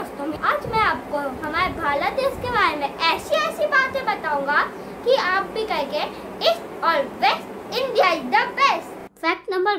दोस्तों आज मैं आपको हमारे भारत देश के बारे में ऐसी ऐसी बातें बताऊँ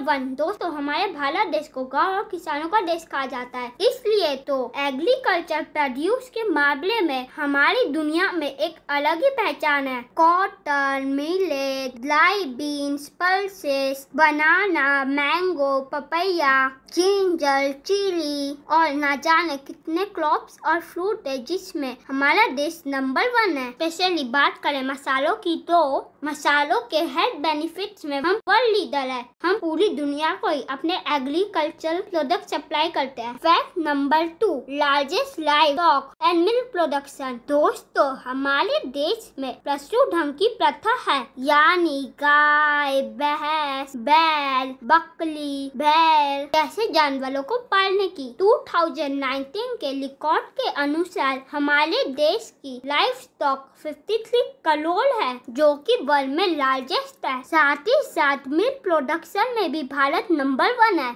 वन दोस्तों हमारे भारत देश को गांव और किसानों का देश कहा जाता है इसलिए तो एग्रीकल्चर प्रोड्यूस के मामले में हमारी दुनिया में एक अलग ही पहचान है कॉटन मिलेट लाई beans pulses banana mango papaya ginger chilli और न जाने कितने क्रॉप्स और फ्रूट है जिसमें हमारा देश नंबर वन है स्पेशली बात करें मसालों की तो मसालों के हेल्थ बेनिफिट्स में हम वर्ल्ड लीडर है हम पूरी दुनिया को अपने एग्रीकल्चर प्रोडक्ट सप्लाई करते हैं fact number two largest livestock and milk production दोस्तों हमारे देश में पशु ढंग की प्रथा है यानी गाय भैंस बैल बकली बैल जैसे जानवरों को पालने की 2019 के रिकॉर्ड के अनुसार हमारे देश की लाइफ स्टॉक फिफ्टी करोड़ है जो कि वर्ल्ड में लार्जेस्ट है साथ ही साथ मिल्क प्रोडक्शन में भी भी भारत नंबर वन है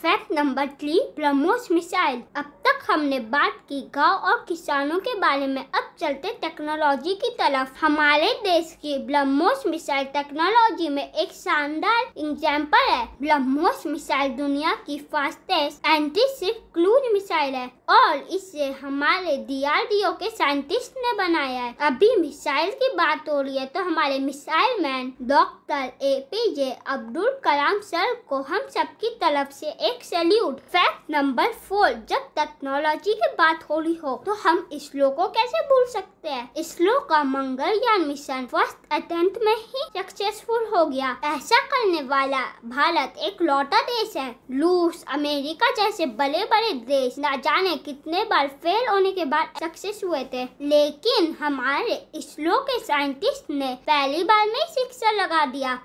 fact number three BrahMos missile अब तक हमने बात की गांव और किसानों के बारे में अब चलते टेक्नोलॉजी की तरफ हमारे देश की ब्रह्मोस मिसाइल टेक्नोलॉजी में एक शानदार एग्जाम्पल है ब्रह्मोस मिसाइल दुनिया की fastest anti ship cruise missile है और इसे हमारे डीआरडीओ के साइंटिस्ट ने बनाया है अभी मिसाइल की बात हो रही है तो हमारे missile man doctor A P J Abdul Kalam sir को हम सबकी तरफ से एक सैल्यूट फैक्ट नंबर फोर जब टेक्नोलॉजी की बात हो रही हो तो हम इसरो को कैसे भूल सकते हैं इसरो का मंगलयान मिशन फर्स्ट अटेम्प्ट में ही सक्सेसफुल हो गया ऐसा करने वाला भारत एक लौटा देश है रूस अमेरिका जैसे बड़े बड़े देश न जाने कितने बार फेल होने के बाद सक्सेस हुए थे लेकिन हमारे इसरो के साइंटिस्ट ने पहली बार में सिक्सर लगा दिया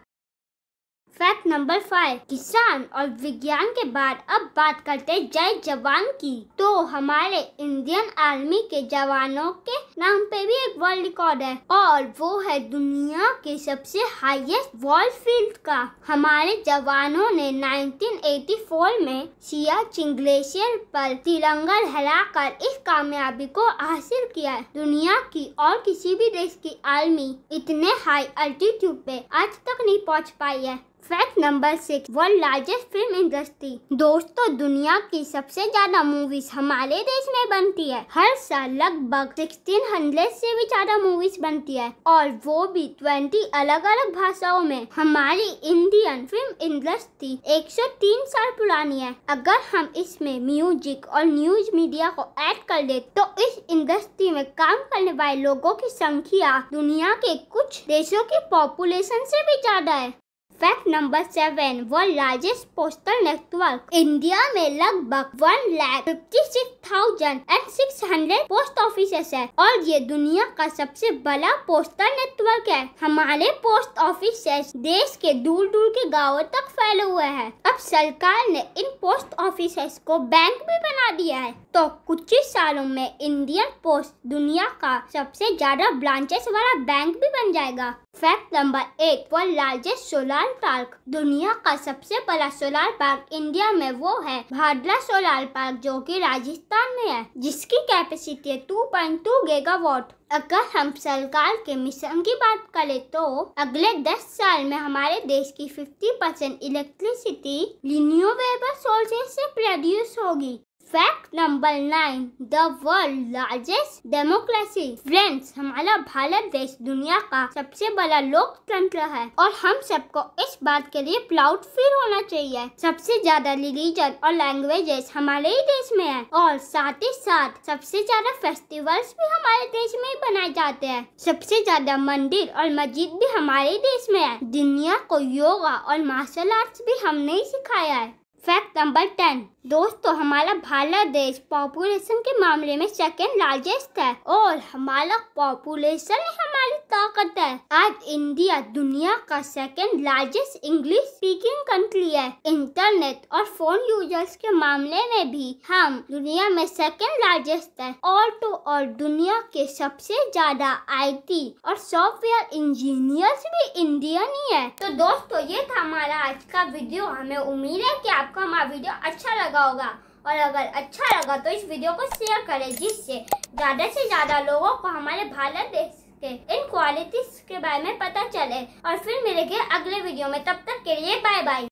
फैक्ट नंबर फाइव किसान और विज्ञान के बाद अब बात करते जय जवान की तो हमारे इंडियन आर्मी के जवानों के नाम पे भी एक वर्ल्ड रिकॉर्ड है और वो है दुनिया के सबसे हाईएस्ट वॉल फील्ड का हमारे जवानों ने 1984 में सियाचिन ग्लेशियर पर तिरंगा लहराकर इस कामयाबी को हासिल किया है दुनिया की और किसी भी देश की आर्मी इतने हाई अल्टीट्यूड पे आज तक नहीं पहुंच पाई है fact number six world largest film industry दोस्तों दुनिया की सबसे ज्यादा मूवीज हमारे देश में बनती है हर साल लगभग हंड्रेड से भी ज्यादा मूवीज बनती है और वो भी ट्वेंटी अलग अलग भाषाओं में हमारी इंडियन फिल्म इंडस्ट्री 103 साल पुरानी है अगर हम इसमें म्यूजिक और न्यूज मीडिया को ऐड कर ले तो इस इंडस्ट्री में काम करने वाले लोगों की संख्या दुनिया के कुछ देशों की पॉपुलेशन से भी ज्यादा है fact number seven world largest postal network India में लगभग one lakh fifty six thousand and six hundred post office है और ये दुनिया का सबसे बड़ा पोस्टल नेटवर्क है हमारे पोस्ट ऑफिस देश के दूर दूर के गाँव तक फैले हुए हैं अब सरकार ने इन पोस्ट ऑफिस को बैंक भी बना दिया है तो कुछ ही सालों में इंडियन पोस्ट दुनिया का सबसे ज्यादा ब्रांचेस वाला बैंक भी बन जाएगा fact number eight world largest solar park दुनिया का सबसे बड़ा सोलार पार्क इंडिया में वो है भाडला सोलार पार्क जो कि राजस्थान में है जिसकी capacity two two giga gigawatt अगर हम सरकार के मिशन की बात करें तो अगले 10 साल में हमारे देश की 50 परसेंट इलेक्ट्रिसिटी रिन्यूएबल सोर्सेज से प्रोड्यूस होगी fact number nine the world largest democracy friends हमारा भारत देश दुनिया का सबसे बड़ा लोकतंत्र है और हम सबको इस बात के लिए प्राउड फील होना चाहिए सबसे ज्यादा रिलीजन और लैंग्वेजेस हमारे ही देश में है और साथ ही साथ सबसे ज्यादा फेस्टिवल्स भी हमारे देश में ही बनाए जाते हैं सबसे ज्यादा मंदिर और मस्जिद भी हमारे देश में है दुनिया को योगा और मार्शल आर्ट्स भी हमने ही सिखाया है फैक्ट नंबर टेन दोस्तों हमारा भारत देश पॉपुलेशन के मामले में सेकेंड लार्जेस्ट है और हमारा पॉपुलेशन वाली ताकत है आज इंडिया दुनिया का second largest English speaking country है इंटरनेट और फोन यूजर्स के मामले में भी हम दुनिया में सेकेंड लार्जेस्ट है और तो और दुनिया के सबसे ज्यादा आईटी और सॉफ्टवेयर इंजीनियर्स भी इंडियन ही है तो दोस्तों ये था हमारा आज का वीडियो हमें उम्मीद है की आपको हमारा वीडियो अच्छा लगा होगा और अगर अच्छा लगा तो इस वीडियो को शेयर करें जिससे ज़्यादा से ज़्यादा लोगों को हमारे भारत देश के इन क्वालिटीज के बारे में पता चले और फिर मिलेंगे अगले वीडियो में तब तक के लिए बाय बाय